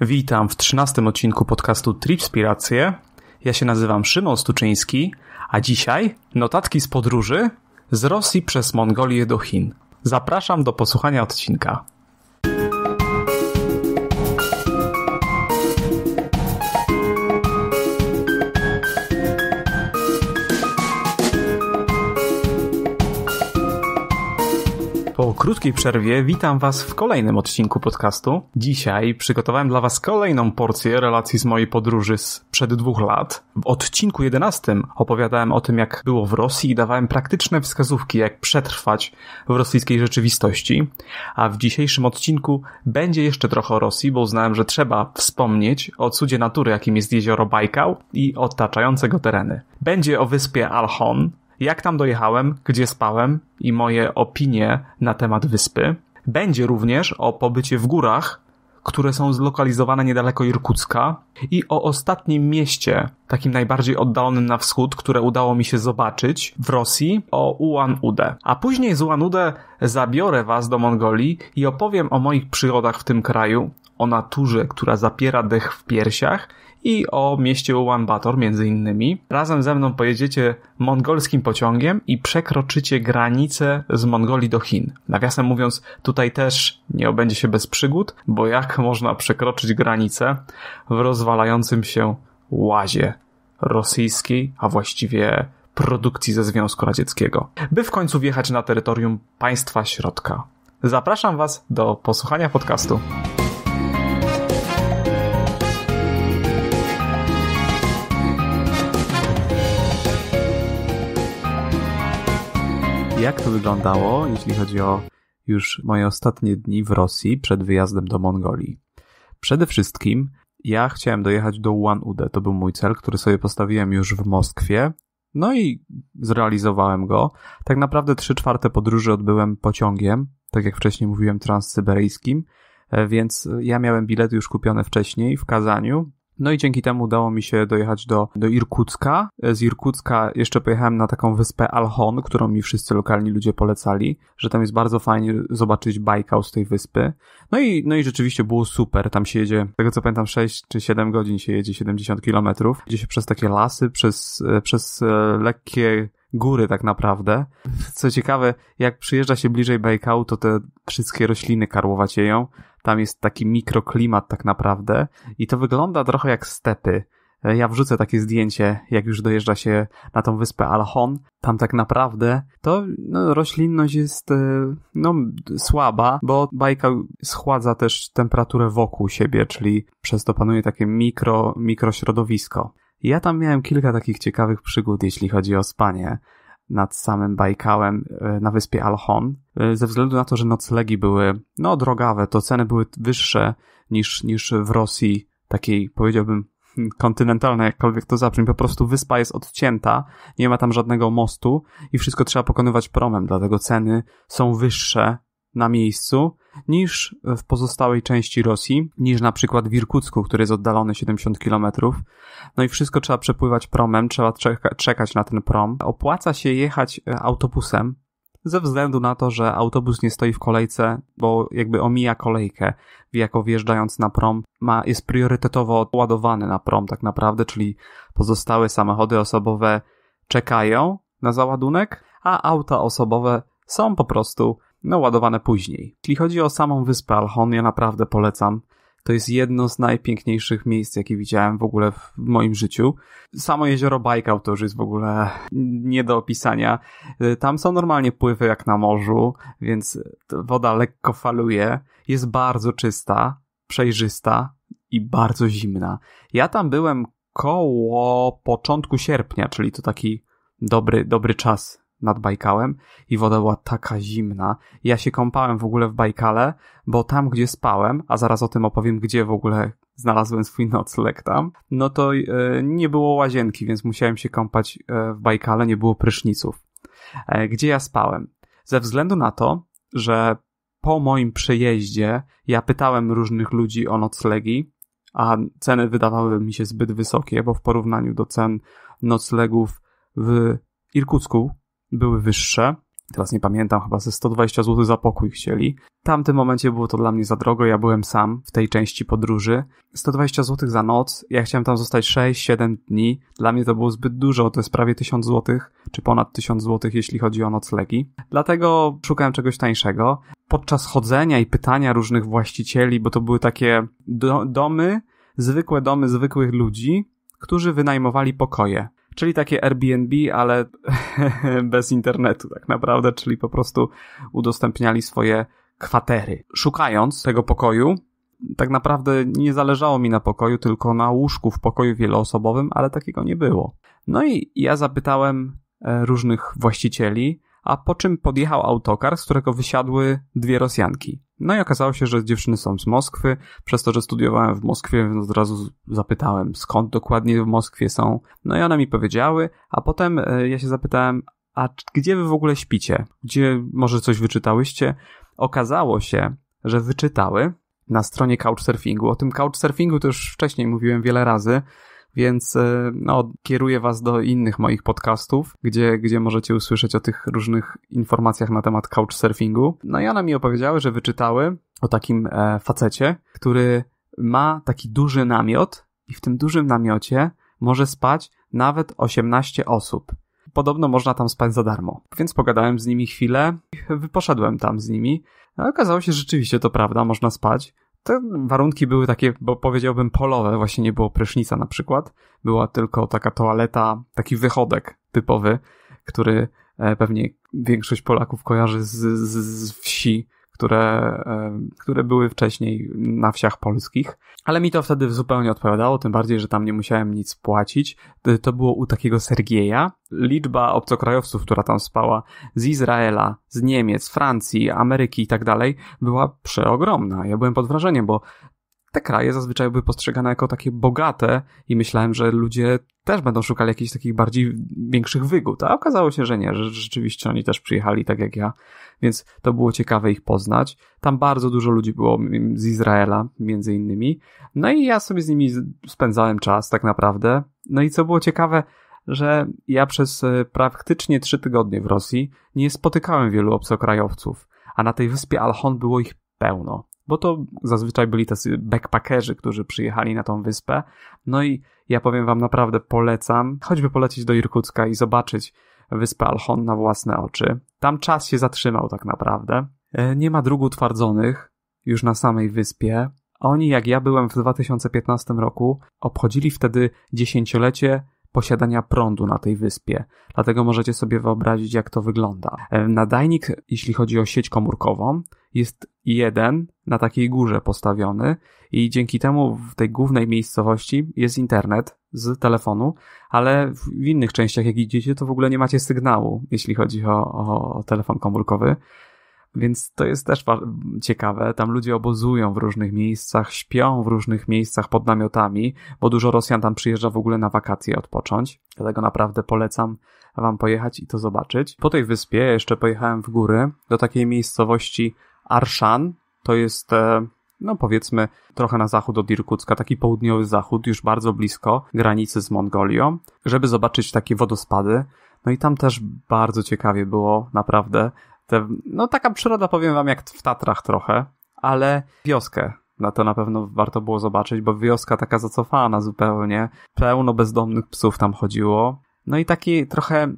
Witam w trzynastym odcinku podcastu Tripspiracje. Ja się nazywam Szymon Stuczyński, a dzisiaj notatki z podróży z Rosji przez Mongolię do Chin. Zapraszam do posłuchania odcinka. krótkiej przerwie witam Was w kolejnym odcinku podcastu. Dzisiaj przygotowałem dla Was kolejną porcję relacji z mojej podróży sprzed dwóch lat. W odcinku 11 opowiadałem o tym, jak było w Rosji i dawałem praktyczne wskazówki, jak przetrwać w rosyjskiej rzeczywistości. A w dzisiejszym odcinku będzie jeszcze trochę o Rosji, bo uznałem, że trzeba wspomnieć o cudzie natury, jakim jest jezioro Bajkał i otaczające go tereny. Będzie o wyspie Alhon, jak tam dojechałem, gdzie spałem i moje opinie na temat wyspy. Będzie również o pobycie w górach, które są zlokalizowane niedaleko Irkucka i o ostatnim mieście, takim najbardziej oddalonym na wschód, które udało mi się zobaczyć w Rosji, o ulan ude A później z ulan ude zabiorę Was do Mongolii i opowiem o moich przygodach w tym kraju, o naturze, która zapiera dech w piersiach i o mieście Ulaanbaatar między innymi. Razem ze mną pojedziecie mongolskim pociągiem i przekroczycie granicę z Mongolii do Chin. Nawiasem mówiąc, tutaj też nie obędzie się bez przygód, bo jak można przekroczyć granicę w rozwalającym się łazie rosyjskiej, a właściwie produkcji ze Związku Radzieckiego, by w końcu wjechać na terytorium państwa środka. Zapraszam Was do posłuchania podcastu. Jak to wyglądało, jeśli chodzi o już moje ostatnie dni w Rosji przed wyjazdem do Mongolii? Przede wszystkim ja chciałem dojechać do Ulan-Ude. To był mój cel, który sobie postawiłem już w Moskwie. No i zrealizowałem go. Tak naprawdę trzy czwarte podróży odbyłem pociągiem, tak jak wcześniej mówiłem, transsyberyjskim, e, więc ja miałem bilety już kupione wcześniej w Kazaniu, no i dzięki temu udało mi się dojechać do, do Irkucka. Z Irkucka jeszcze pojechałem na taką wyspę Alhon, którą mi wszyscy lokalni ludzie polecali, że tam jest bardzo fajnie zobaczyć Bajkał z tej wyspy. No i, no i rzeczywiście było super. Tam się jedzie, tego co pamiętam, 6 czy 7 godzin się jedzie, 70 kilometrów. gdzie się przez takie lasy, przez, e, przez e, lekkie góry tak naprawdę. Co ciekawe, jak przyjeżdża się bliżej Bajkału, to te wszystkie rośliny karłowacieją, tam jest taki mikroklimat tak naprawdę i to wygląda trochę jak stepy. E, ja wrzucę takie zdjęcie, jak już dojeżdża się na tą wyspę Alhon. Tam tak naprawdę to no, roślinność jest e, no, słaba, bo bajka schładza też temperaturę wokół siebie, czyli przez to panuje takie mikro, mikrośrodowisko. Ja tam miałem kilka takich ciekawych przygód, jeśli chodzi o spanie nad samym Bajkałem e, na wyspie Alhon. E, ze względu na to, że noclegi były no drogawe, to ceny były wyższe niż, niż w Rosji, takiej powiedziałbym hmm, kontynentalnej, jakkolwiek to zabrzmi, po prostu wyspa jest odcięta, nie ma tam żadnego mostu i wszystko trzeba pokonywać promem, dlatego ceny są wyższe na miejscu niż w pozostałej części Rosji, niż na przykład w Irkucku, który jest oddalony 70 km. No i wszystko trzeba przepływać promem, trzeba czeka czekać na ten prom. Opłaca się jechać e, autobusem, ze względu na to, że autobus nie stoi w kolejce, bo jakby omija kolejkę, jako wjeżdżając na prom, ma, jest priorytetowo ładowany na prom tak naprawdę, czyli pozostałe samochody osobowe czekają na załadunek, a auta osobowe są po prostu no ładowane później. Jeśli chodzi o samą wyspę Alhon, ja naprawdę polecam. To jest jedno z najpiękniejszych miejsc, jakie widziałem w ogóle w moim życiu. Samo jezioro Bajkał to już jest w ogóle nie do opisania. Y, tam są normalnie pływy jak na morzu, więc woda lekko faluje. Jest bardzo czysta, przejrzysta i bardzo zimna. Ja tam byłem koło początku sierpnia, czyli to taki dobry, dobry czas nad Bajkałem i woda była taka zimna. Ja się kąpałem w ogóle w Bajkale, bo tam, gdzie spałem, a zaraz o tym opowiem, gdzie w ogóle znalazłem swój nocleg tam, no to e, nie było łazienki, więc musiałem się kąpać e, w Bajkale, nie było pryszniców. E, gdzie ja spałem? Ze względu na to, że po moim przejeździe ja pytałem różnych ludzi o noclegi, a ceny wydawały mi się zbyt wysokie, bo w porównaniu do cen noclegów w Irkucku, były wyższe. Teraz nie pamiętam, chyba ze 120 zł za pokój chcieli. W tamtym momencie było to dla mnie za drogo, ja byłem sam w tej części podróży. 120 zł za noc, ja chciałem tam zostać 6-7 dni. Dla mnie to było zbyt dużo, to jest prawie 1000 zł, czy ponad 1000 zł, jeśli chodzi o noclegi. Dlatego szukałem czegoś tańszego. Podczas chodzenia i pytania różnych właścicieli, bo to były takie do domy, zwykłe domy zwykłych ludzi, którzy wynajmowali pokoje czyli takie Airbnb, ale bez internetu tak naprawdę, czyli po prostu udostępniali swoje kwatery. Szukając tego pokoju, tak naprawdę nie zależało mi na pokoju, tylko na łóżku w pokoju wieloosobowym, ale takiego nie było. No i ja zapytałem e, różnych właścicieli, a po czym podjechał autokar, z którego wysiadły dwie Rosjanki. No i okazało się, że dziewczyny są z Moskwy. Przez to, że studiowałem w Moskwie, więc od razu zapytałem, skąd dokładnie w Moskwie są. No i one mi powiedziały, a potem e, ja się zapytałem, a gdzie wy w ogóle śpicie? Gdzie może coś wyczytałyście? Okazało się, że wyczytały na stronie couchsurfingu. O tym couchsurfingu to już wcześniej mówiłem wiele razy więc e, no, kieruję Was do innych moich podcastów, gdzie, gdzie możecie usłyszeć o tych różnych informacjach na temat couchsurfingu. No i one mi opowiedziały, że wyczytały o takim e, facecie, który ma taki duży namiot i w tym dużym namiocie może spać nawet 18 osób. Podobno można tam spać za darmo. Więc pogadałem z nimi chwilę, poszedłem tam z nimi. A no okazało się, że rzeczywiście to prawda, można spać. Te warunki były takie, bo powiedziałbym polowe, właśnie nie było prysznica na przykład, była tylko taka toaleta, taki wychodek typowy, który e, pewnie większość Polaków kojarzy z, z, z wsi, które, e, które były wcześniej na wsiach polskich. Ale mi to wtedy zupełnie odpowiadało, tym bardziej, że tam nie musiałem nic płacić. To było u takiego Sergieja. Liczba obcokrajowców, która tam spała z Izraela, z Niemiec, Francji, Ameryki i tak dalej, była przeogromna. Ja byłem pod wrażeniem, bo te kraje zazwyczaj były postrzegane jako takie bogate i myślałem, że ludzie też będą szukali jakichś takich bardziej większych wygód, a okazało się, że nie, że rzeczywiście oni też przyjechali tak jak ja, więc to było ciekawe ich poznać. Tam bardzo dużo ludzi było z Izraela, między innymi, no i ja sobie z nimi spędzałem czas tak naprawdę. No i co było ciekawe, że ja przez e, praktycznie trzy tygodnie w Rosji nie spotykałem wielu obcokrajowców, a na tej wyspie Alhon było ich pełno bo to zazwyczaj byli tacy backpackerzy, którzy przyjechali na tą wyspę. No i ja powiem wam naprawdę polecam, choćby polecieć do Irkucka i zobaczyć wyspę Alhon na własne oczy. Tam czas się zatrzymał tak naprawdę. E, nie ma dróg utwardzonych już na samej wyspie. Oni, jak ja byłem w 2015 roku, obchodzili wtedy dziesięciolecie posiadania prądu na tej wyspie. Dlatego możecie sobie wyobrazić, jak to wygląda. E, nadajnik, jeśli chodzi o sieć komórkową, jest jeden na takiej górze postawiony i dzięki temu w tej głównej miejscowości jest internet z telefonu, ale w innych częściach, jak idziecie, to w ogóle nie macie sygnału, jeśli chodzi o, o telefon komórkowy. Więc to jest też ciekawe. Tam ludzie obozują w różnych miejscach, śpią w różnych miejscach pod namiotami, bo dużo Rosjan tam przyjeżdża w ogóle na wakacje odpocząć. Dlatego naprawdę polecam Wam pojechać i to zobaczyć. Po tej wyspie jeszcze pojechałem w góry do takiej miejscowości Arszan. To jest e, no powiedzmy trochę na zachód od Irkucka, taki południowy zachód, już bardzo blisko granicy z Mongolią, żeby zobaczyć takie wodospady. No i tam też bardzo ciekawie było, naprawdę. Te, no taka przyroda, powiem wam, jak w Tatrach trochę, ale wioskę na to na pewno warto było zobaczyć, bo wioska taka zacofana zupełnie, pełno bezdomnych psów tam chodziło. No i taki trochę,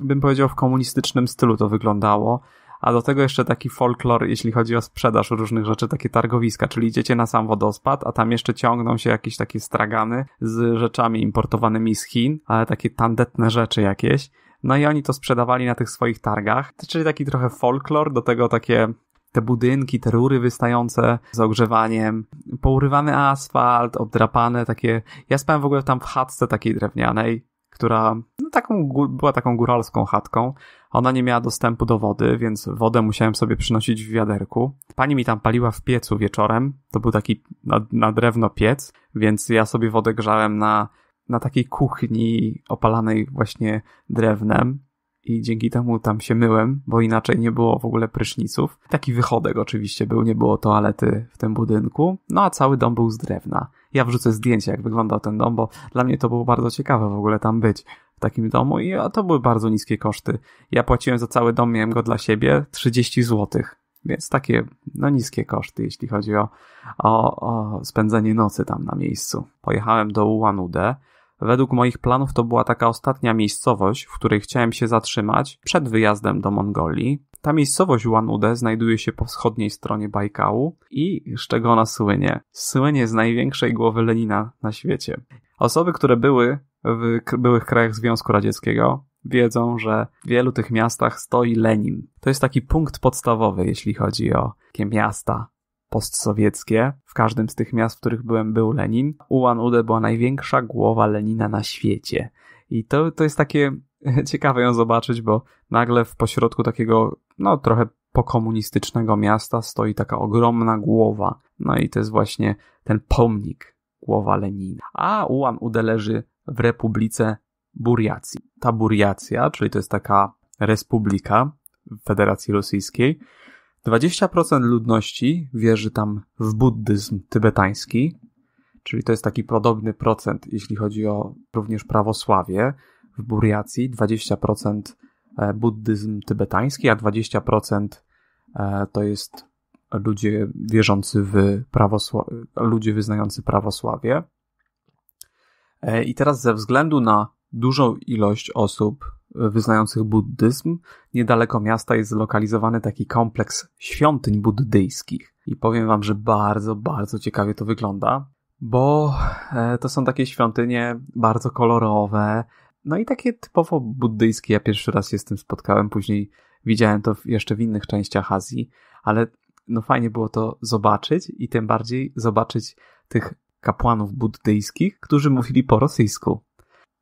bym powiedział, w komunistycznym stylu to wyglądało. A do tego jeszcze taki folklor, jeśli chodzi o sprzedaż różnych rzeczy, takie targowiska, czyli idziecie na sam wodospad, a tam jeszcze ciągną się jakieś takie stragany z rzeczami importowanymi z Chin, ale takie tandetne rzeczy jakieś. No i oni to sprzedawali na tych swoich targach. Czyli taki trochę folklor, do tego takie te budynki, te rury wystające z ogrzewaniem, pourywany asfalt, obdrapane takie. Ja spałem w ogóle tam w chatce takiej drewnianej, która no, taką, była taką góralską chatką. Ona nie miała dostępu do wody, więc wodę musiałem sobie przynosić w wiaderku. Pani mi tam paliła w piecu wieczorem. To był taki na, na drewno piec, więc ja sobie wodę grzałem na na takiej kuchni opalanej właśnie drewnem i dzięki temu tam się myłem, bo inaczej nie było w ogóle pryszniców. Taki wychodek oczywiście był, nie było toalety w tym budynku, no a cały dom był z drewna. Ja wrzucę zdjęcie, jak wyglądał ten dom, bo dla mnie to było bardzo ciekawe w ogóle tam być w takim domu i to były bardzo niskie koszty. Ja płaciłem za cały dom, miałem go dla siebie 30 zł. Więc takie no, niskie koszty, jeśli chodzi o, o, o spędzenie nocy tam na miejscu. Pojechałem do Ułanudę, Według moich planów to była taka ostatnia miejscowość, w której chciałem się zatrzymać przed wyjazdem do Mongolii. Ta miejscowość Łanude znajduje się po wschodniej stronie Bajkału i z czego ona słynie? Słynie z największej głowy Lenina na świecie. Osoby, które były w byłych krajach Związku Radzieckiego, wiedzą, że w wielu tych miastach stoi Lenin. To jest taki punkt podstawowy, jeśli chodzi o takie miasta postsowieckie. W każdym z tych miast, w których byłem, był Lenin. Ulan-Ude była największa głowa Lenina na świecie. I to, to jest takie ciekawe ją zobaczyć, bo nagle w pośrodku takiego, no trochę pokomunistycznego miasta stoi taka ogromna głowa. No i to jest właśnie ten pomnik, głowa Lenina. A Ulan-Ude leży w Republice Buriacji. Ta Buriacja, czyli to jest taka republika w Federacji Rosyjskiej, 20% ludności wierzy tam w buddyzm tybetański, czyli to jest taki podobny procent, jeśli chodzi o również prawosławie w Buriacji. 20% e, buddyzm tybetański, a 20% e, to jest ludzie wierzący w prawosławie, ludzie wyznający prawosławie. E, I teraz ze względu na dużą ilość osób wyznających buddyzm, niedaleko miasta jest zlokalizowany taki kompleks świątyń buddyjskich. I powiem wam, że bardzo, bardzo ciekawie to wygląda, bo e, to są takie świątynie bardzo kolorowe, no i takie typowo buddyjskie. Ja pierwszy raz się z tym spotkałem, później widziałem to jeszcze w innych częściach Azji, ale no fajnie było to zobaczyć i tym bardziej zobaczyć tych kapłanów buddyjskich, którzy mówili po rosyjsku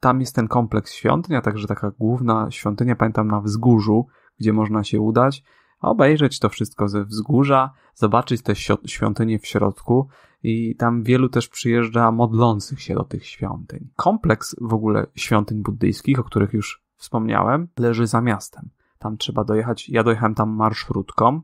tam jest ten kompleks świątyń, a także taka główna świątynia, pamiętam, na wzgórzu, gdzie można się udać, obejrzeć to wszystko ze wzgórza, zobaczyć te świątynie w środku i tam wielu też przyjeżdża modlących się do tych świątyń. Kompleks w ogóle świątyń buddyjskich, o których już wspomniałem, leży za miastem. Tam trzeba dojechać, ja dojechałem tam marszrutką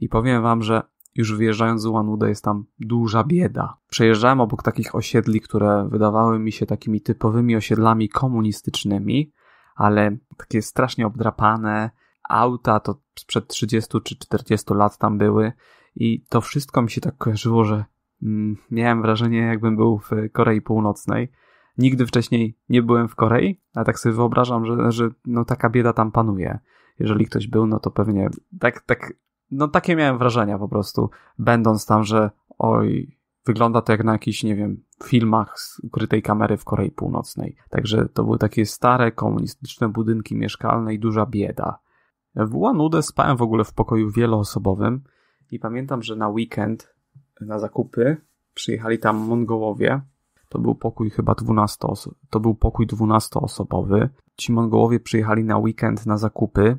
i powiem wam, że już wyjeżdżając z Łanuda jest tam duża bieda. Przejeżdżałem obok takich osiedli, które wydawały mi się takimi typowymi osiedlami komunistycznymi, ale takie strasznie obdrapane, auta to sprzed 30 czy 40 lat tam były i to wszystko mi się tak kojarzyło, że mm, miałem wrażenie jakbym był w Korei Północnej. Nigdy wcześniej nie byłem w Korei, a tak sobie wyobrażam, że, że no, taka bieda tam panuje jeżeli ktoś był, no to pewnie tak, tak no takie miałem wrażenia po prostu, będąc tam, że oj, wygląda to jak na jakichś, nie wiem, filmach z ukrytej kamery w Korei Północnej. Także to były takie stare, komunistyczne budynki mieszkalne i duża bieda. W Łanudę spałem w ogóle w pokoju wieloosobowym i pamiętam, że na weekend na zakupy przyjechali tam Mongołowie. To był pokój chyba 12 To był pokój 12-osobowy. Ci Mongołowie przyjechali na weekend na zakupy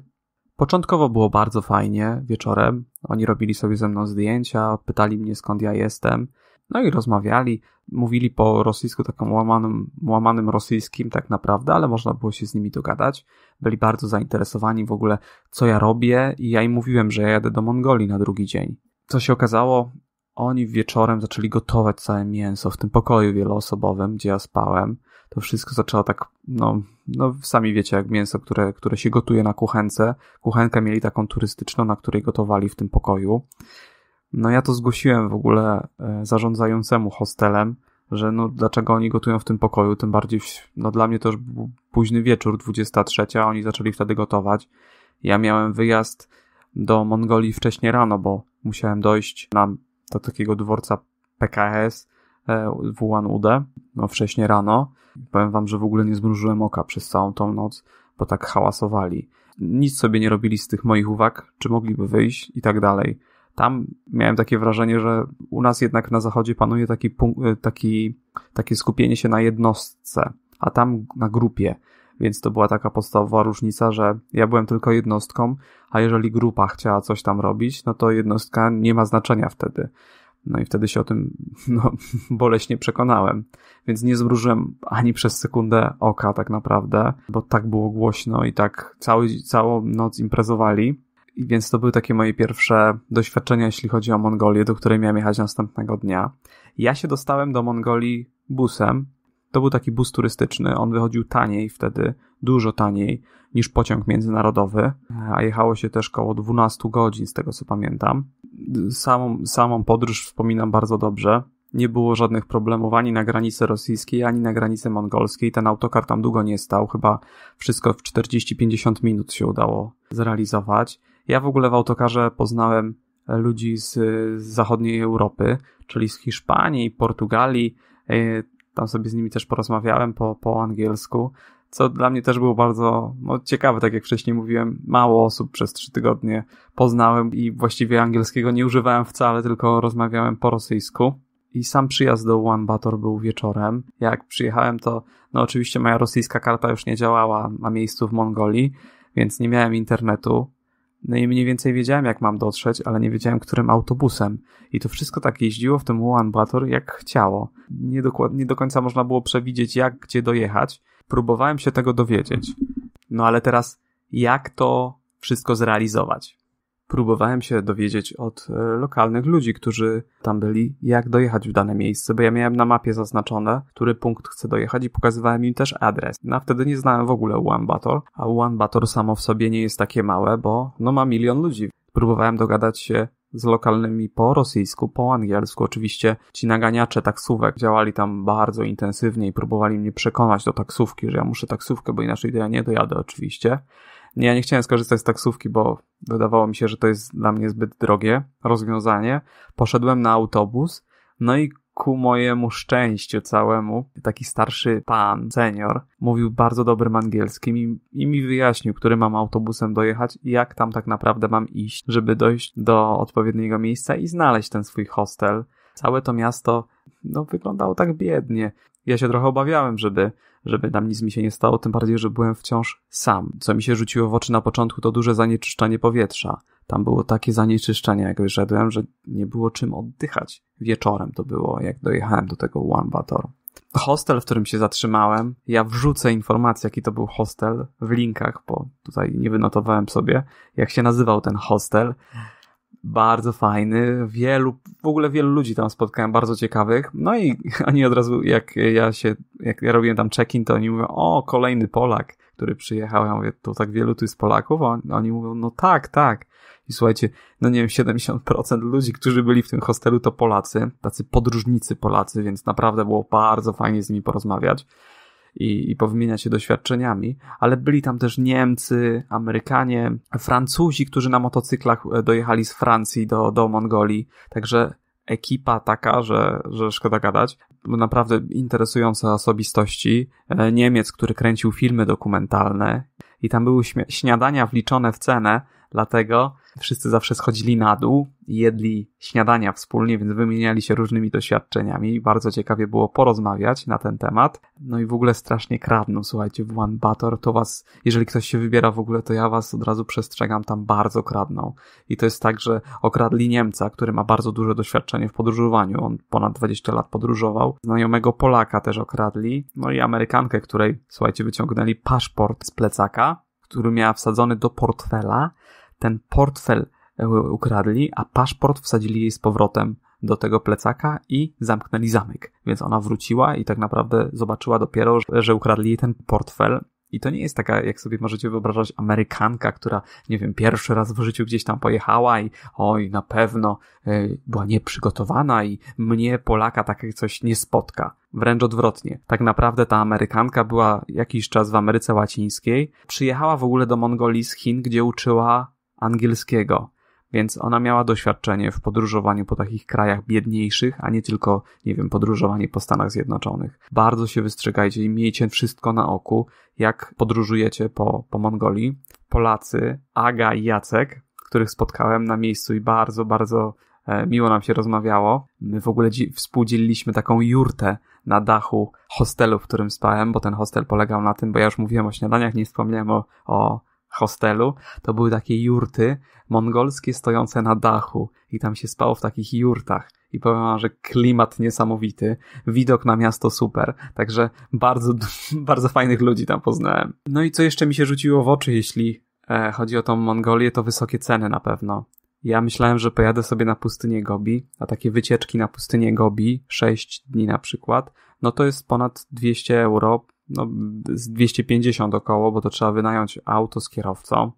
Początkowo było bardzo fajnie wieczorem. Oni robili sobie ze mną zdjęcia, pytali mnie skąd ja jestem. No i rozmawiali, mówili po rosyjsku takim łamanym, łamanym rosyjskim tak naprawdę, ale można było się z nimi dogadać. Byli bardzo zainteresowani w ogóle, co ja robię i ja im mówiłem, że ja jadę do Mongolii na drugi dzień. Co się okazało, oni wieczorem zaczęli gotować całe mięso w tym pokoju wieloosobowym, gdzie ja spałem to wszystko zaczęło tak, no, no sami wiecie, jak mięso, które, które się gotuje na kuchence. Kuchenkę mieli taką turystyczną, na której gotowali w tym pokoju. No ja to zgłosiłem w ogóle e, zarządzającemu hostelem, że no dlaczego oni gotują w tym pokoju, tym bardziej, no dla mnie to już był późny wieczór, 23, a oni zaczęli wtedy gotować. Ja miałem wyjazd do Mongolii wcześniej rano, bo musiałem dojść na, do takiego dworca PKS e, w Ulan Ude, no wcześniej rano. Powiem wam, że w ogóle nie zmrużyłem oka przez całą tą noc, bo tak hałasowali. Nic sobie nie robili z tych moich uwag, czy mogliby wyjść i tak dalej. Tam miałem takie wrażenie, że u nas jednak na zachodzie panuje taki, e, taki, takie skupienie się na jednostce, a tam na grupie. Więc to była taka podstawowa różnica, że ja byłem tylko jednostką, a jeżeli grupa chciała coś tam robić, no to jednostka nie ma znaczenia wtedy. No i wtedy się o tym no, boleśnie przekonałem, więc nie zmrużyłem ani przez sekundę oka tak naprawdę, bo tak było głośno i tak cały, całą noc imprezowali. I więc to były takie moje pierwsze doświadczenia, jeśli chodzi o Mongolię, do której miałem jechać następnego dnia. Ja się dostałem do Mongolii busem. To był taki bus turystyczny, on wychodził taniej wtedy, dużo taniej niż pociąg międzynarodowy, a jechało się też koło 12 godzin, z tego co pamiętam samą, samą podróż wspominam bardzo dobrze. Nie było żadnych problemów ani na granicy rosyjskiej, ani na granicy mongolskiej. Ten autokar tam długo nie stał, chyba wszystko w 40-50 minut się udało zrealizować. Ja w ogóle w autokarze poznałem ludzi z, z zachodniej Europy, czyli z Hiszpanii, Portugalii. E, tam sobie z nimi też porozmawiałem po, po angielsku co dla mnie też było bardzo no, ciekawe, tak jak wcześniej mówiłem, mało osób przez trzy tygodnie poznałem i właściwie angielskiego nie używałem wcale, tylko rozmawiałem po rosyjsku. I sam przyjazd do Ulaanbaatar był wieczorem. Jak przyjechałem, to no oczywiście moja rosyjska karta już nie działała na miejscu w Mongolii, więc nie miałem internetu. No i mniej więcej wiedziałem, jak mam dotrzeć, ale nie wiedziałem, którym autobusem. I to wszystko tak jeździło w tym One Bator, jak chciało. Nie do, nie do końca można było przewidzieć, jak, gdzie dojechać. Próbowałem się tego dowiedzieć. No ale teraz, jak to wszystko zrealizować? próbowałem się dowiedzieć od e, lokalnych ludzi, którzy tam byli, jak dojechać w dane miejsce, bo ja miałem na mapie zaznaczone, który punkt chcę dojechać i pokazywałem im też adres. No wtedy nie znałem w ogóle Ulaanbaatar, a Ulaanbaatar samo w sobie nie jest takie małe, bo no ma milion ludzi. Próbowałem dogadać się z lokalnymi po rosyjsku, po angielsku. Oczywiście ci naganiacze taksówek działali tam bardzo intensywnie i próbowali mnie przekonać do taksówki, że ja muszę taksówkę, bo inaczej to ja nie dojadę oczywiście. Nie, ja nie chciałem skorzystać z taksówki, bo wydawało mi się, że to jest dla mnie zbyt drogie rozwiązanie. Poszedłem na autobus, no i ku mojemu szczęściu całemu, taki starszy pan, senior, mówił bardzo dobrym angielskim i, i, mi wyjaśnił, którym mam autobusem dojechać i jak tam tak naprawdę mam iść, żeby dojść do odpowiedniego miejsca i znaleźć ten swój hostel. Całe to miasto no, wyglądało tak biednie. Ja się trochę obawiałem, żeby żeby tam nic mi się nie stało, tym bardziej, że byłem wciąż sam. Co mi się rzuciło w oczy na początku, to duże zanieczyszczenie powietrza. Tam było takie zanieczyszczenie, jak wyszedłem, że nie było czym oddychać. Wieczorem to było, jak dojechałem do tego One Bator. Hostel, w którym się zatrzymałem, ja wrzucę informację, jaki to był hostel w linkach, bo tutaj nie wynotowałem sobie, jak się nazywał ten hostel bardzo fajny, wielu, w ogóle wielu ludzi tam spotkałem, bardzo ciekawych, no i oni od razu, jak ja się, jak ja robiłem tam check-in, to oni mówią, o, kolejny Polak, który przyjechał, ja mówię, to tak wielu tu jest Polaków, a oni mówią, no tak, tak, i słuchajcie, no nie wiem, 70% ludzi, którzy byli w tym hostelu to Polacy, tacy podróżnicy Polacy, więc naprawdę było bardzo fajnie z nimi porozmawiać i, i powymieniać się doświadczeniami, ale byli tam też Niemcy, Amerykanie, Francuzi, którzy na motocyklach e, dojechali z Francji do, do Mongolii, także ekipa taka, że, że szkoda gadać. Naprawdę interesujące osobistości. E, Niemiec, który kręcił filmy dokumentalne i tam były śniadania wliczone w cenę, dlatego wszyscy zawsze schodzili na dół, jedli śniadania wspólnie, więc wymieniali się różnymi doświadczeniami. Bardzo ciekawie było porozmawiać na ten temat. No i w ogóle strasznie kradną, słuchajcie, w One Bator to was, jeżeli ktoś się wybiera w ogóle, to ja was od razu przestrzegam, tam bardzo kradną. I to jest tak, że okradli Niemca, który ma bardzo duże doświadczenie w podróżowaniu. On ponad 20 lat podróżował. Znajomego Polaka też okradli. No i Amerykankę, której, słuchajcie, wyciągnęli paszport z plecaka, który miała wsadzony do portfela ten portfel e, ukradli, a paszport wsadzili jej z powrotem do tego plecaka i zamknęli zamek. Więc ona wróciła i tak naprawdę zobaczyła dopiero, że ukradli jej ten portfel. I to nie jest taka, jak sobie możecie wyobrażać, Amerykanka, która, nie wiem, pierwszy raz w życiu gdzieś tam pojechała i oj, na pewno y, była nieprzygotowana i mnie, Polaka, takie coś nie spotka. Wręcz odwrotnie. Tak naprawdę ta Amerykanka była jakiś czas w Ameryce Łacińskiej. Przyjechała w ogóle do Mongolii z Chin, gdzie uczyła angielskiego, więc ona miała doświadczenie w podróżowaniu po takich krajach biedniejszych, a nie tylko, nie wiem, podróżowanie po Stanach Zjednoczonych. Bardzo się wystrzegajcie i miejcie wszystko na oku, jak podróżujecie po, po Mongolii. Polacy, Aga i Jacek, których spotkałem na miejscu i bardzo, bardzo e, miło nam się rozmawiało. My w ogóle współdzieliliśmy taką jurtę na dachu hostelu, w którym spałem, bo ten hostel polegał na tym, bo ja już mówiłem o śniadaniach, nie wspomniałem o, o hostelu, to były takie jurty mongolskie stojące na dachu i tam się spało w takich jurtach. I powiem wam, że klimat niesamowity, widok na miasto super, także bardzo, bardzo fajnych ludzi tam poznałem. No i co jeszcze mi się rzuciło w oczy, jeśli e, chodzi o tą Mongolię, to wysokie ceny na pewno. Ja myślałem, że pojadę sobie na pustynię Gobi, a takie wycieczki na pustynię Gobi, 6 dni na przykład, no to jest ponad 200 euro no, z 250 około, bo to trzeba wynająć auto z kierowcą,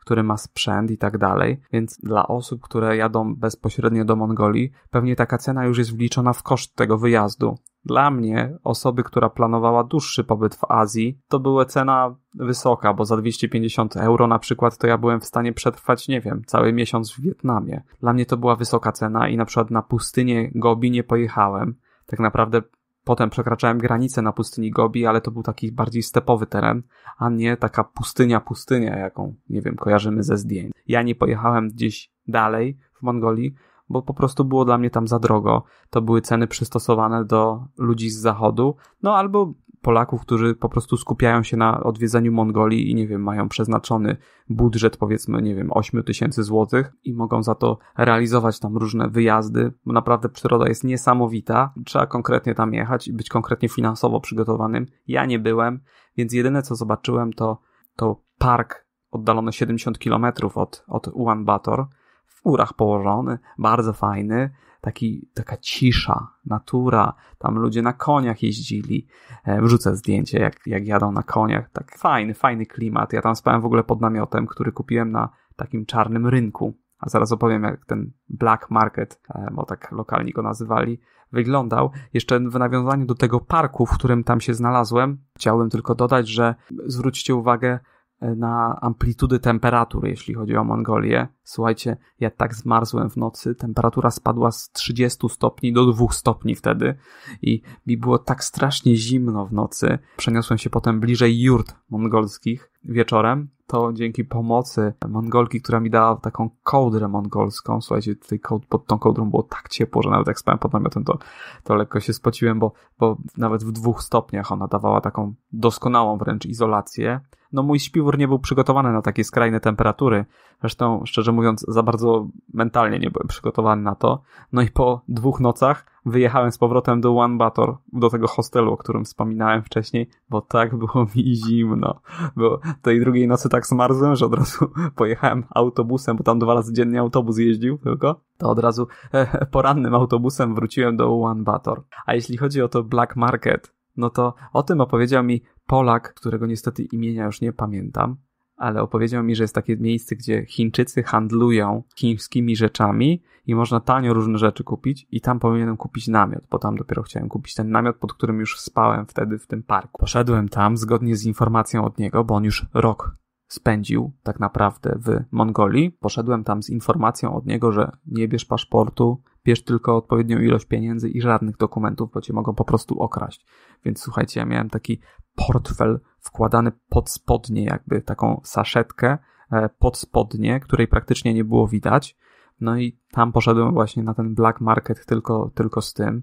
który ma sprzęt i tak dalej. Więc dla osób, które jadą bezpośrednio do Mongolii, pewnie taka cena już jest wliczona w koszt tego wyjazdu. Dla mnie, osoby, która planowała dłuższy pobyt w Azji, to była cena wysoka, bo za 250 euro na przykład to ja byłem w stanie przetrwać, nie wiem, cały miesiąc w Wietnamie. Dla mnie to była wysoka cena i na przykład na pustynię Gobi nie pojechałem. Tak naprawdę Potem przekraczałem granicę na pustyni Gobi, ale to był taki bardziej stepowy teren, a nie taka pustynia, pustynia, jaką, nie wiem, kojarzymy ze zdjęć. Ja nie pojechałem gdzieś dalej w Mongolii, bo po prostu było dla mnie tam za drogo. To były ceny przystosowane do ludzi z zachodu, no albo Polaków, którzy po prostu skupiają się na odwiedzaniu Mongolii i nie wiem, mają przeznaczony budżet powiedzmy, nie wiem, 8 tysięcy złotych i mogą za to realizować tam różne wyjazdy, bo naprawdę przyroda jest niesamowita, trzeba konkretnie tam jechać i być konkretnie finansowo przygotowanym. Ja nie byłem, więc jedyne co zobaczyłem to, to park oddalony 70 km od, od Ulan Bator, w górach położony, bardzo fajny, taki, taka cisza, natura, tam ludzie na koniach jeździli. E, wrzucę zdjęcie, jak, jak jadą na koniach. Tak fajny, fajny klimat. Ja tam spałem w ogóle pod namiotem, który kupiłem na takim czarnym rynku. A zaraz opowiem, jak ten black market, e, bo tak lokalni go nazywali, wyglądał. Jeszcze w nawiązaniu do tego parku, w którym tam się znalazłem, chciałbym tylko dodać, że zwróćcie uwagę, na amplitudy temperatur, jeśli chodzi o Mongolię. Słuchajcie, ja tak zmarzłem w nocy, temperatura spadła z 30 stopni do 2 stopni wtedy i mi było tak strasznie zimno w nocy. Przeniosłem się potem bliżej jurt mongolskich wieczorem to dzięki pomocy Mongolki, która mi dała taką kołdrę mongolską. Słuchajcie, tutaj kołd, pod tą kołdrą było tak ciepło, że nawet jak spałem pod namiotem, to, to lekko się spociłem, bo, bo nawet w dwóch stopniach ona dawała taką doskonałą wręcz izolację. No mój śpiwór nie był przygotowany na takie skrajne temperatury. Zresztą, szczerze mówiąc, za bardzo mentalnie nie byłem przygotowany na to. No i po dwóch nocach wyjechałem z powrotem do One Bator, do tego hostelu, o którym wspominałem wcześniej, bo tak było mi zimno. Bo tej drugiej nocy tak zmarzłem, że od razu pojechałem autobusem, bo tam dwa razy dziennie autobus jeździł tylko, to od razu e, porannym autobusem wróciłem do One Bator. A jeśli chodzi o to Black Market, no to o tym opowiedział mi Polak, którego niestety imienia już nie pamiętam, ale opowiedział mi, że jest takie miejsce, gdzie Chińczycy handlują chińskimi rzeczami i można tanio różne rzeczy kupić i tam powinienem kupić namiot, bo tam dopiero chciałem kupić ten namiot, pod którym już spałem wtedy w tym parku. Poszedłem tam zgodnie z informacją od niego, bo on już rok spędził tak naprawdę w Mongolii. Poszedłem tam z informacją od niego, że nie bierz paszportu, bierz tylko odpowiednią ilość pieniędzy i żadnych dokumentów, bo cię mogą po prostu okraść. Więc słuchajcie, ja miałem taki portfel wkładany pod spodnie, jakby taką saszetkę e, pod spodnie, której praktycznie nie było widać. No i tam poszedłem właśnie na ten black market tylko, tylko z tym.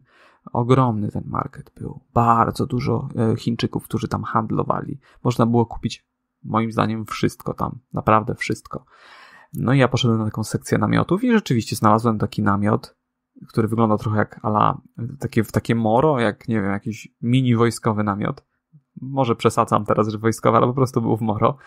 Ogromny ten market był. Bardzo dużo e, Chińczyków, którzy tam handlowali. Można było kupić, moim zdaniem, wszystko tam. Naprawdę wszystko. No i ja poszedłem na taką sekcję namiotów i rzeczywiście znalazłem taki namiot, który wygląda trochę jak ala, takie, w takie moro, jak nie wiem, jakiś mini wojskowy namiot może przesadzam teraz, że wojskowa, ale po prostu był w moro.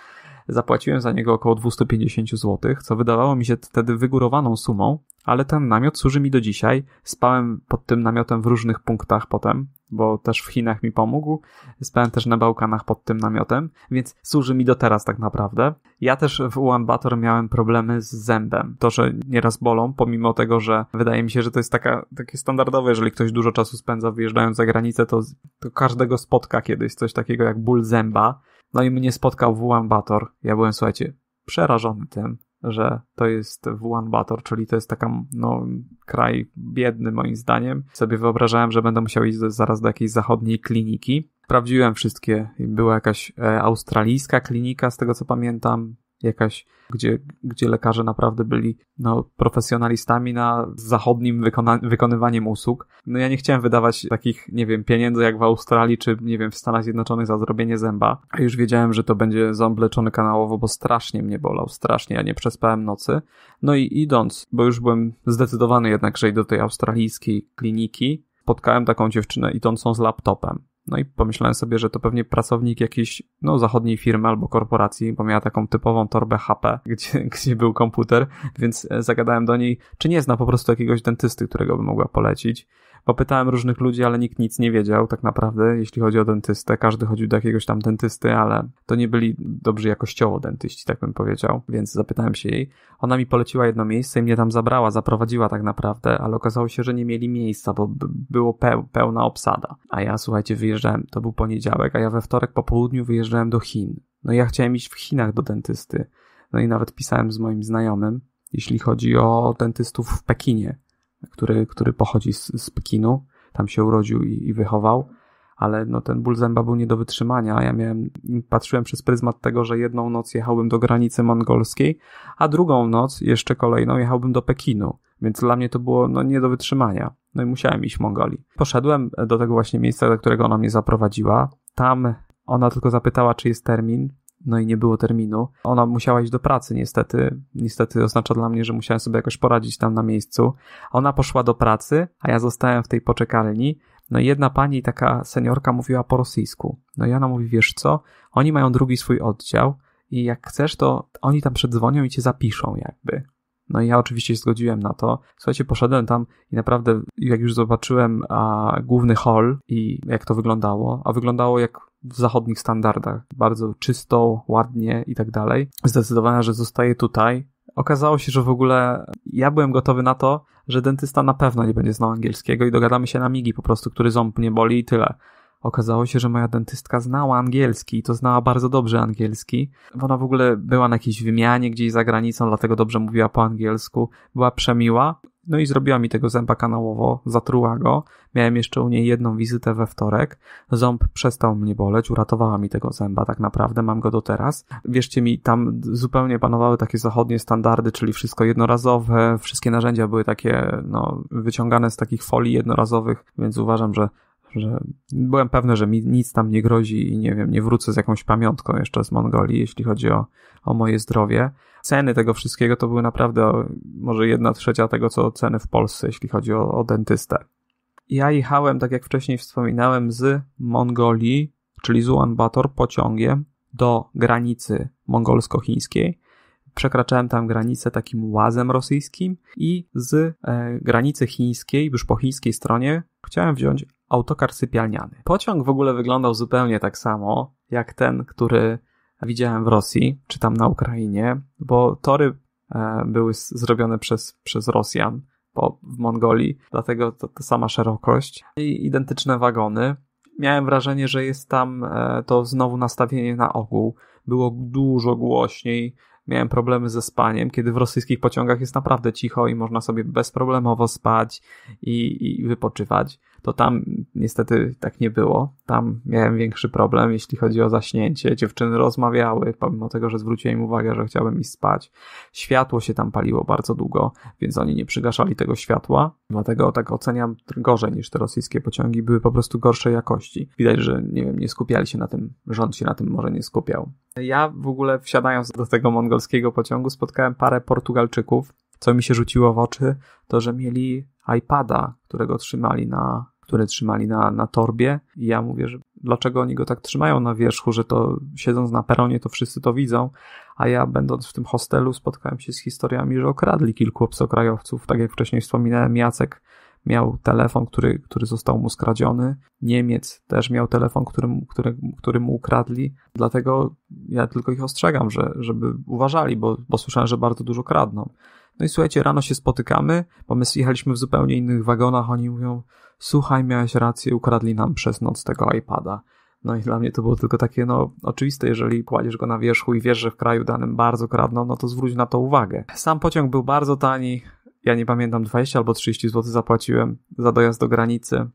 Zapłaciłem za niego około 250 zł, co wydawało mi się wtedy wygórowaną sumą, ale ten namiot służy mi do dzisiaj. Spałem pod tym namiotem w różnych punktach potem, bo też w Chinach mi pomógł. Spałem też na Bałkanach pod tym namiotem, więc służy mi do teraz tak naprawdę. Ja też w Ulan Bator miałem problemy z zębem. To, że nieraz bolą, pomimo tego, że wydaje mi się, że to jest taka, takie standardowe, jeżeli ktoś dużo czasu spędza wyjeżdżając za granicę, to, to każdego spotka kiedyś coś takiego jak ból zęba no i mnie spotkał Wuan Bator. Ja byłem, słuchajcie, przerażony tym, że to jest Wuan Bator, czyli to jest taki no, kraj biedny moim zdaniem. Sobie wyobrażałem, że będę musiał iść zaraz do jakiejś zachodniej kliniki. Sprawdziłem wszystkie. Była jakaś e, australijska klinika, z tego co pamiętam, jakaś, gdzie, gdzie lekarze naprawdę byli no, profesjonalistami na zachodnim wykona- wykonywaniem usług. No ja nie chciałem wydawać takich, nie wiem, pieniędzy jak w Australii czy, nie wiem, w Stanach Zjednoczonych za zrobienie zęba, a już wiedziałem, że to będzie ząb leczony kanałowo, bo strasznie mnie bolał, strasznie, ja nie przespałem nocy. No i idąc, bo już byłem zdecydowany jednak, że idę do tej australijskiej kliniki, spotkałem taką dziewczynę idącą z laptopem. No i pomyślałem sobie, że to pewnie pracownik jakiejś no, zachodniej firmy albo korporacji, bo miała taką typową torbę HP, gdzie, gdzie był komputer, więc e, zagadałem do niej, czy nie zna po prostu jakiegoś dentysty, którego by mogła polecić. Popytałem różnych ludzi, ale nikt nic nie wiedział tak naprawdę, jeśli chodzi o dentystę. Każdy chodził do jakiegoś tam dentysty, ale to nie byli dobrzy jakościowo dentyści, tak bym powiedział, więc zapytałem się jej. Ona mi poleciła jedno miejsce i mnie tam zabrała, zaprowadziła tak naprawdę, ale okazało się, że nie mieli miejsca, bo było pełna obsada. A ja, słuchajcie, wyjeżdżałem, to był poniedziałek, a ja we wtorek po południu wyjeżdżałem do Chin. No ja chciałem iść w Chinach do dentysty. No i nawet pisałem z moim znajomym, jeśli chodzi o dentystów w Pekinie który, który pochodzi z, z Pekinu. Tam się urodził i, i wychował ale no, ten ból zęba był nie do wytrzymania. Ja miałem, patrzyłem przez pryzmat tego, że jedną noc jechałbym do granicy mongolskiej, a drugą noc, jeszcze kolejną, jechałbym do Pekinu. Więc dla mnie to było no, nie do wytrzymania. No i musiałem iść w Mongolii. Poszedłem do tego właśnie miejsca, do którego ona mnie zaprowadziła. Tam ona tylko zapytała, czy jest termin no i nie było terminu. Ona musiała iść do pracy, niestety. Niestety oznacza dla mnie, że musiałem sobie jakoś poradzić tam na miejscu. Ona poszła do pracy, a ja zostałem w tej poczekalni. No i jedna pani, taka seniorka, mówiła po rosyjsku. No i ona mówi, wiesz co, oni mają drugi swój oddział i jak chcesz, to oni tam przedzwonią i cię zapiszą jakby. No i ja oczywiście zgodziłem na to. Słuchajcie, poszedłem tam i naprawdę, jak już zobaczyłem a, główny hall i jak to wyglądało, a wyglądało jak w zachodnich standardach, bardzo czysto, ładnie i tak dalej, zdecydowałem, że zostaję tutaj. Okazało się, że w ogóle ja byłem gotowy na to, że dentysta na pewno nie będzie znał angielskiego i dogadamy się na migi po prostu, który ząb nie boli i tyle. Okazało się, że moja dentystka znała angielski i to znała bardzo dobrze angielski. Ona w ogóle była na jakiejś wymianie gdzieś za granicą, dlatego dobrze mówiła po angielsku. Była przemiła. No i zrobiła mi tego zęba kanałowo, zatruła go. Miałem jeszcze u niej jedną wizytę we wtorek. Ząb przestał mnie boleć, uratowała mi tego zęba tak naprawdę, mam go do teraz. Wierzcie mi, tam zupełnie panowały takie zachodnie standardy, czyli wszystko jednorazowe, wszystkie narzędzia były takie no, wyciągane z takich folii jednorazowych, więc uważam, że że byłem pewny, że mi nic tam nie grozi i nie wiem, nie wrócę z jakąś pamiątką jeszcze z Mongolii, jeśli chodzi o, o moje zdrowie. Ceny tego wszystkiego to były naprawdę może jedna trzecia tego, co ceny w Polsce, jeśli chodzi o, o dentystę. Ja jechałem, tak jak wcześniej wspominałem, z Mongolii, czyli z Ulaanbaatar pociągiem do granicy mongolsko-chińskiej przekraczałem tam granicę takim łazem rosyjskim i z e, granicy chińskiej, już po chińskiej stronie, chciałem wziąć autokar sypialniany. Pociąg w ogóle wyglądał zupełnie tak samo, jak ten, który widziałem w Rosji, czy tam na Ukrainie, bo tory e, były zrobione przez, przez Rosjan po w Mongolii, dlatego to, to sama szerokość i identyczne wagony. Miałem wrażenie, że jest tam e, to znowu nastawienie na ogół. Było dużo głośniej, miałem problemy ze spaniem, kiedy w rosyjskich pociągach jest naprawdę cicho i można sobie bezproblemowo spać i, i wypoczywać. To tam niestety tak nie było. Tam miałem większy problem, jeśli chodzi o zaśnięcie. Dziewczyny rozmawiały, pomimo tego, że zwróciłem uwagę, że chciałbym iść spać. Światło się tam paliło bardzo długo, więc oni nie przygaszali tego światła. Dlatego tak oceniam gorzej niż te rosyjskie pociągi. Były po prostu gorszej jakości. Widać, że nie wiem, nie skupiali się na tym, rząd się na tym może nie skupiał. Ja w ogóle wsiadając do tego mongolskiego polskiego pociągu spotkałem parę Portugalczyków. Co mi się rzuciło w oczy, to że mieli iPada, którego trzymali na, który trzymali na, na torbie. I ja mówię, że dlaczego oni go tak trzymają na wierzchu, że to siedząc na peronie, to wszyscy to widzą. A ja będąc w tym hostelu, spotkałem się z historiami, że okradli kilku obcokrajowców. Tak jak wcześniej wspominałem, Jacek miał telefon, który, który został mu skradziony. Niemiec też miał telefon, który, który, który mu ukradli. Dlatego ja tylko ich ostrzegam, że, żeby uważali, bo, bo słyszałem, że bardzo dużo kradną. No i słuchajcie, rano się spotykamy, bo my jechaliśmy w zupełnie innych wagonach. Oni mówią: Słuchaj, miałeś rację, ukradli nam przez noc tego iPada. No i dla mnie to było tylko takie, no, oczywiste, jeżeli kładziesz go na wierzchu i wiesz, że w kraju danym bardzo kradną, no to zwróć na to uwagę. Sam pociąg był bardzo tani, ja nie pamiętam, 20 albo 30 zł zapłaciłem za dojazd do granicy.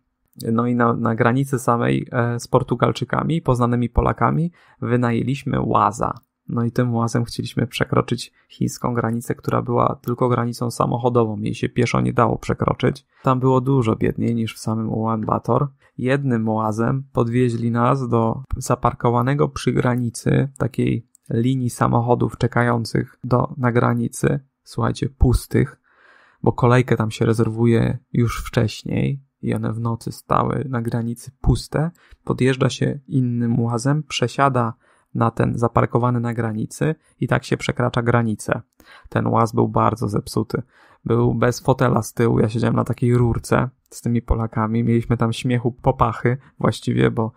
No i na, na granicy samej e, z Portugalczykami, poznanymi Polakami, wynajęliśmy łaza. No i tym łazem chcieliśmy przekroczyć chińską granicę, która była tylko granicą samochodową, jej się pieszo nie dało przekroczyć. Tam było dużo biedniej niż w samym Ulan Bator. Jednym łazem podwieźli nas do zaparkowanego przy granicy takiej linii samochodów czekających do, na granicy, słuchajcie, pustych, bo kolejkę tam się rezerwuje już wcześniej i one w nocy stały na granicy puste. Podjeżdża się innym łazem, przesiada na ten zaparkowany na granicy i tak się przekracza granicę. Ten łaz był bardzo zepsuty. Był bez fotela z tyłu, ja siedziałem na takiej rurce z tymi Polakami, mieliśmy tam śmiechu popachy właściwie, bo,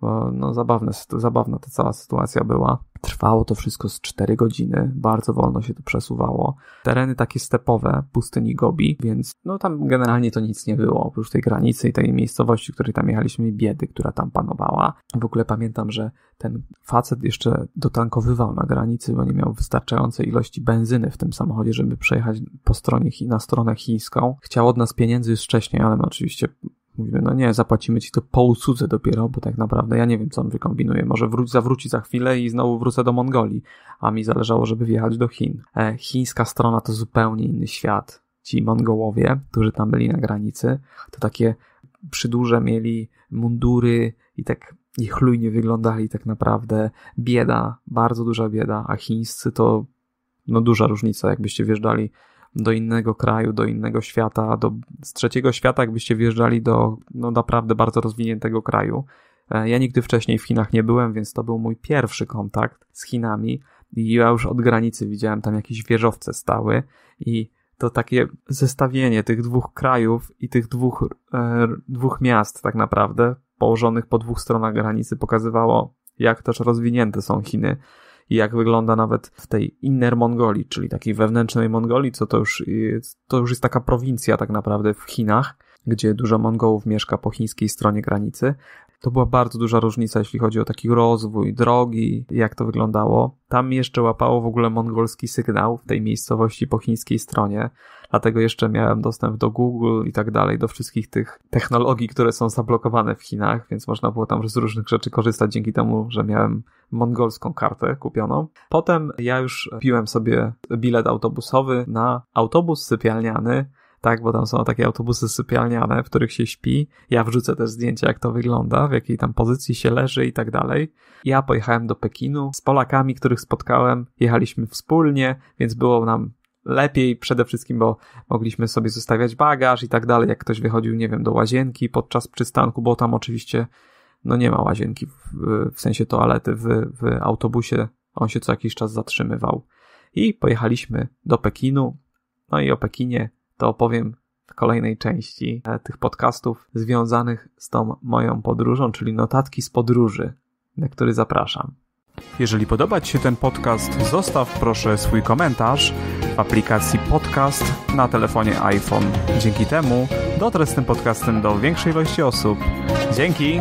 bo no zabawne, zabawna ta cała sytuacja była. Trwało to wszystko z 4 godziny, bardzo wolno się to przesuwało. Tereny takie stepowe, pustyni Gobi, więc no tam generalnie to nic nie było, oprócz tej granicy i tej miejscowości, w której tam jechaliśmy i biedy, która tam panowała. W ogóle pamiętam, że ten facet jeszcze dotankowywał na granicy, bo nie miał wystarczającej ilości benzyny w tym samochodzie, żeby przejechać po stronie, na stronę chińską. Chciał od nas pieniędzy już wcześniej, ale my oczywiście Mówimy, no nie, zapłacimy ci to po usłudze dopiero, bo tak naprawdę ja nie wiem, co on wykombinuje. Może wróć, zawróci za chwilę i znowu wrócę do Mongolii, a mi zależało, żeby wjechać do Chin. E, chińska strona to zupełnie inny świat. Ci Mongołowie, którzy tam byli na granicy, to takie przydurze mieli mundury i tak i chlujnie wyglądali tak naprawdę. Bieda, bardzo duża bieda, a chińscy to no duża różnica, jakbyście wjeżdżali do innego kraju, do innego świata, do, z trzeciego świata, jakbyście wjeżdżali do no, naprawdę bardzo rozwiniętego kraju. E, ja nigdy wcześniej w Chinach nie byłem, więc to był mój pierwszy kontakt z Chinami i ja już od granicy widziałem tam jakieś wieżowce stały i to takie zestawienie tych dwóch krajów i tych dwóch, e, dwóch miast tak naprawdę położonych po dwóch stronach granicy pokazywało, jak też rozwinięte są Chiny i jak wygląda nawet w tej Inner Mongolii, czyli takiej wewnętrznej Mongolii, co to już, to już jest taka prowincja tak naprawdę w Chinach, gdzie dużo Mongołów mieszka po chińskiej stronie granicy to była bardzo duża różnica, jeśli chodzi o taki rozwój drogi, jak to wyglądało. Tam jeszcze łapało w ogóle mongolski sygnał w tej miejscowości po chińskiej stronie, dlatego jeszcze miałem dostęp do Google i tak dalej, do wszystkich tych technologii, które są zablokowane w Chinach, więc można było tam z różnych rzeczy korzystać dzięki temu, że miałem mongolską kartę kupioną. Potem ja już piłem sobie bilet autobusowy na autobus sypialniany, tak, bo tam są takie autobusy sypialniane, w których się śpi. Ja wrzucę też zdjęcie, jak to wygląda, w jakiej tam pozycji się leży i tak dalej. Ja pojechałem do Pekinu z Polakami, których spotkałem, jechaliśmy wspólnie, więc było nam lepiej przede wszystkim, bo mogliśmy sobie zostawiać bagaż i tak dalej, jak ktoś wychodził, nie wiem, do łazienki podczas przystanku, bo tam oczywiście no nie ma łazienki w, w sensie toalety w, w autobusie, on się co jakiś czas zatrzymywał. I pojechaliśmy do Pekinu, no i o Pekinie to opowiem w kolejnej części e, tych podcastów związanych z tą moją podróżą, czyli notatki z podróży, na który zapraszam. Jeżeli podoba Ci się ten podcast, zostaw proszę swój komentarz w aplikacji Podcast na telefonie iPhone. Dzięki temu dotrę z tym podcastem do większej ilości osób. Dzięki!